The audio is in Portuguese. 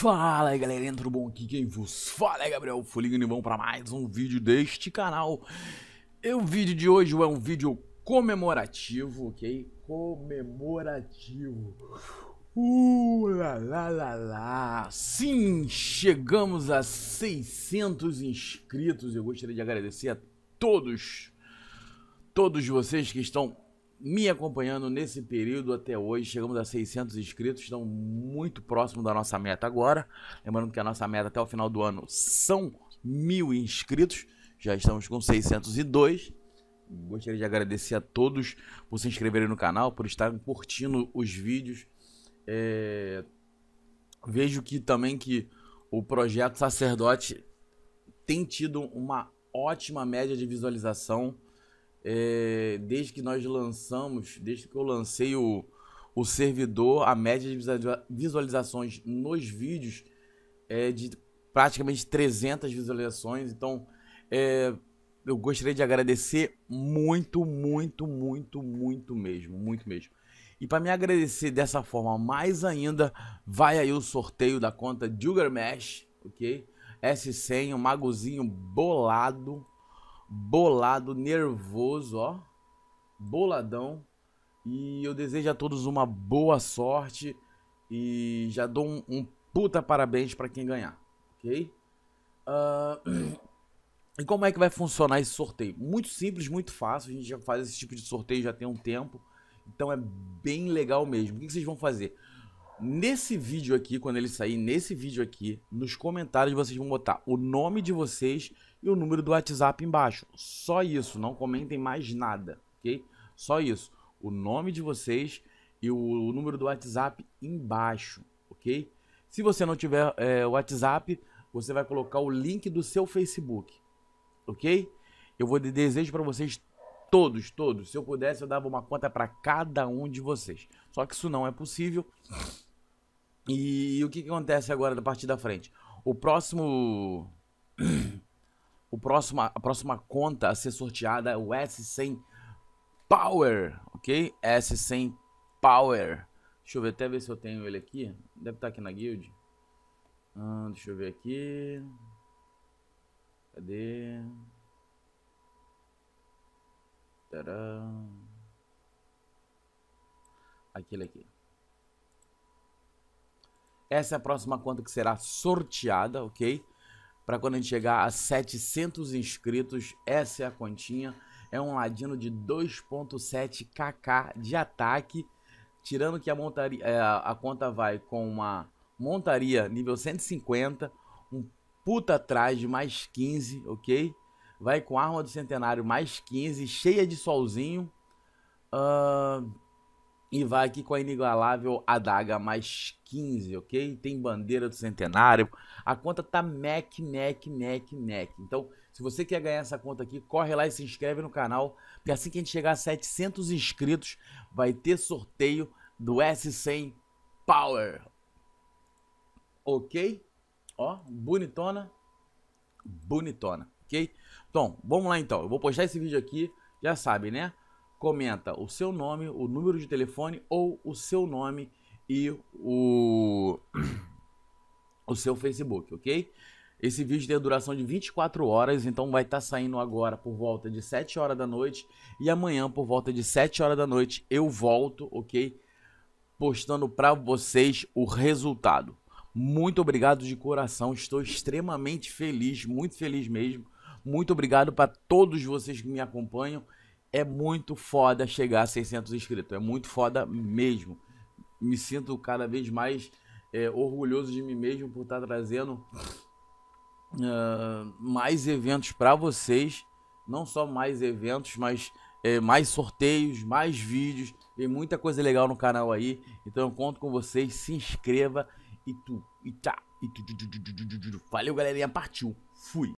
Fala aí galerinha, tudo bom? Aqui quem vos fala é Gabriel Fuligno e vamos para mais um vídeo deste canal. E o vídeo de hoje é um vídeo comemorativo, ok? Comemorativo. Uh, lá, lá, lá, lá. Sim, chegamos a 600 inscritos. Eu gostaria de agradecer a todos, todos vocês que estão me acompanhando nesse período até hoje. Chegamos a 600 inscritos, estão muito próximo da nossa meta agora. Lembrando que a nossa meta até o final do ano são mil inscritos, já estamos com 602. Gostaria de agradecer a todos por se inscreverem no canal, por estarem curtindo os vídeos. É... Vejo que também que o projeto Sacerdote tem tido uma ótima média de visualização é, desde que nós lançamos, desde que eu lancei o, o servidor, a média de visualizações nos vídeos é de praticamente 300 visualizações. Então, é, eu gostaria de agradecer muito, muito, muito, muito mesmo, muito mesmo. E para me agradecer dessa forma mais ainda, vai aí o sorteio da conta Jugger Mesh, ok? S100, um magozinho bolado, bolado, nervoso, ó. Boladão. E eu desejo a todos uma boa sorte. E já dou um, um puta parabéns para quem ganhar, ok? Uh... E como é que vai funcionar esse sorteio? Muito simples, muito fácil. A gente já faz esse tipo de sorteio já tem um tempo. Então é bem legal mesmo. O que vocês vão fazer? nesse vídeo aqui, quando ele sair nesse vídeo aqui, nos comentários vocês vão botar o nome de vocês e o número do WhatsApp embaixo. Só isso, não comentem mais nada, ok? Só isso. O nome de vocês e o, número do WhatsApp embaixo, ok? Se você não tiver é, WhatsApp, você vai colocar o link do seu Facebook, ok? Eu vou de desejo para vocês todos, todos. Se eu pudesse, eu dava uma conta para cada um de vocês. Só que isso não é possível. E o que, que acontece agora da partir da frente? O próximo. O próximo, a próxima conta a ser sorteada é o S100 Power, ok? S100 Power. Deixa eu ver, até ver se eu tenho ele aqui. Deve estar tá aqui na guild. Ah, deixa eu ver aqui. Cadê? Tcharam. Aquele aqui. Essa é a próxima conta que será sorteada, ok? Para quando a gente chegar a 700 inscritos, essa é a continha. É um ladino de 2.7kk de ataque, tirando que a, montaria, é, a conta vai com uma montaria nível 150, um puta atrás de mais 15, ok? Vai com arma do centenário mais 15, cheia de solzinho. Uh, e vai aqui com a inigualável adaga mais 15, ok? Tem bandeira do centenário. A conta tá mec, mec, mec, mec. Então, se você quer ganhar essa conta aqui, corre lá e se inscreve no canal. Porque assim que a gente chegar a 700 inscritos, vai ter sorteio do S100 Power. Ok? Ó, bonitona. Bonitona, ok? Então, vamos lá então. Eu vou postar esse vídeo aqui, já sabe, né? comenta o seu nome, o número de telefone ou o seu nome e o, o seu Facebook, ok? Esse vídeo tem duração de 24 horas, então vai estar tá saindo agora por volta de 7 horas da noite e amanhã por volta de 7 horas da noite eu volto, ok? Postando para vocês o resultado. Muito obrigado de coração, estou extremamente feliz, muito feliz mesmo. Muito obrigado para todos vocês que me acompanham é muito foda chegar a 600 inscritos. É muito foda mesmo. Me sinto cada vez mais é, orgulhoso de mim mesmo por estar tá trazendo uh, mais eventos para vocês. Não só mais eventos, mas é, mais sorteios, mais vídeos. Tem muita coisa legal no canal aí. Então eu conto com vocês. Se inscreva e tu. E tá. E tu, tu, tu, tu, tu, tu, tu, tu. Valeu, galerinha. Partiu. Fui.